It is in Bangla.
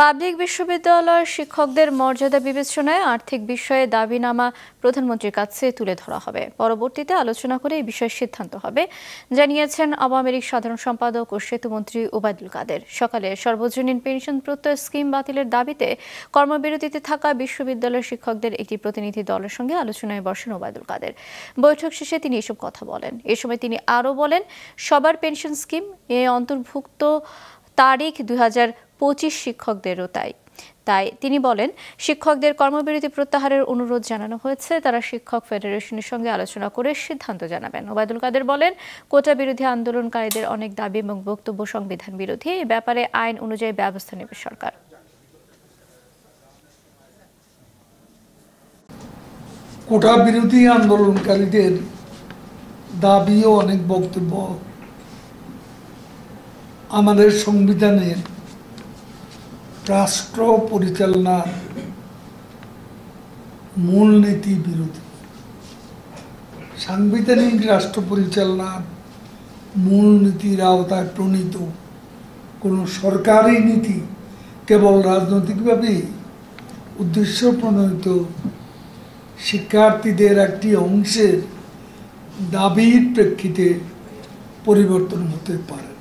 পাবলিক বিশ্ববিদ্যালয়ের শিক্ষকদের মর্যাদা বিবেচনায় আর্থিক বিষয়ে দাবিনামা প্রধানমন্ত্রীর কাছে তুলে ধরা হবে পরবর্তীতে আলোচনা করে এই বিষয়ে সিদ্ধান্ত হবে জানিয়েছেন আওয়ামী লীগ সাধারণ সম্পাদক ও সেতুমন্ত্রী ওবায়দুল কাদের সকালে সর্বজনীন পেনশন প্রত্যয় স্কিম বাতিলের দাবিতে কর্মবিরতিতে থাকা বিশ্ববিদ্যালয়ের শিক্ষকদের একটি প্রতিনিধি দলের সঙ্গে আলোচনায় বসেন ওবায়দুল কাদের বৈঠক শেষে তিনি এসব কথা বলেন এ সময় তিনি আরও বলেন সবার পেনশন স্কিম এ অন্তর্ভুক্ত তারিখ দুই শিক্ষকদেরও তাই তাই তিনি বলেন শিক্ষকদের কর্মবিরতি প্রত্যাহারের অনুরোধ জানানো হয়েছে তারা শিক্ষক ফেডারেশনের সঙ্গে আলোচনা করে সিদ্ধান্ত জানাবেন ওবায়দুল কাদের বলেন কোটা বিরোধী আন্দোলনকারীদের অনেক দাবি এবং বক্তব্য সংবিধান বিরোধী এ ব্যাপারে আইন অনুযায়ী ব্যবস্থা নেবে সরকার কোটা বিরোধী আন্দোলনকারীদের দাবি ও অনেক বক্তব্য আমাদের সংবিধানের রাষ্ট্র পরিচালনার মূলনীতি বিরোধী সাংবিধানিক রাষ্ট্র পরিচালনার মূলনীতির আওতায় প্রণীত কোনো সরকারি নীতি কেবল রাজনৈতিকভাবে উদ্দেশ্য প্রণীত শিক্ষার্থীদের একটি অংশের দাবির প্রেক্ষিতে পরিবর্তন হতে পারে